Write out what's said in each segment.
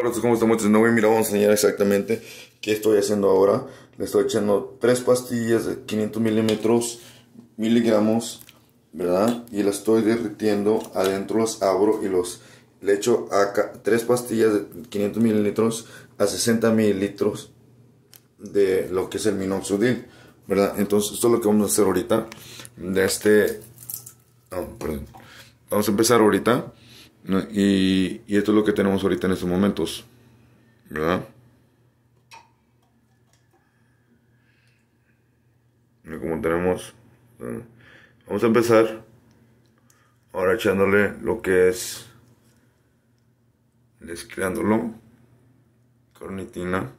Hola, ¿cómo estamos? No voy, mira, vamos a enseñar exactamente qué estoy haciendo ahora. Le estoy echando tres pastillas de 500 milímetros, miligramos, ¿verdad? Y las estoy derritiendo. Adentro las abro y los le echo acá tres pastillas de 500 mililitros a 60 mililitros de lo que es el minoxidil, ¿verdad? Entonces, esto es lo que vamos a hacer ahorita. De este. Vamos a empezar ahorita. Y, esto es lo que tenemos ahorita en estos momentos, ¿verdad? Como tenemos, vamos a empezar ahora echándole lo que es Descriándolo Carnitina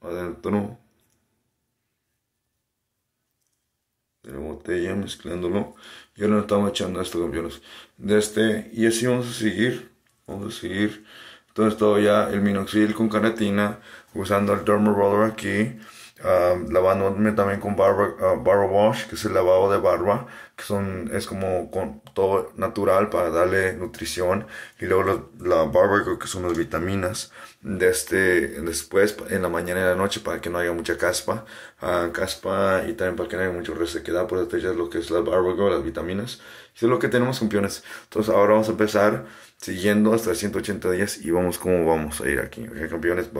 adentro de botella, mezclándolo. Y ahora estamos echando esto, campeones. De este, y así vamos a seguir. Vamos a seguir. Entonces todo ya el minoxidil con caratina, usando el roller aquí ah, lavándome también con barba, ah, barba, wash, que es el lavado de barba, que son, es como con todo natural para darle nutrición. Y luego la barba, que son las vitaminas. De este, después, en la mañana y la noche, para que no haya mucha caspa. Ah, caspa y también para que no haya mucha resequedad, por eso lo que es la barba, las vitaminas. Eso es lo que tenemos, campeones. Entonces, ahora vamos a empezar siguiendo hasta 180 días y vamos como vamos a ir aquí. campeones.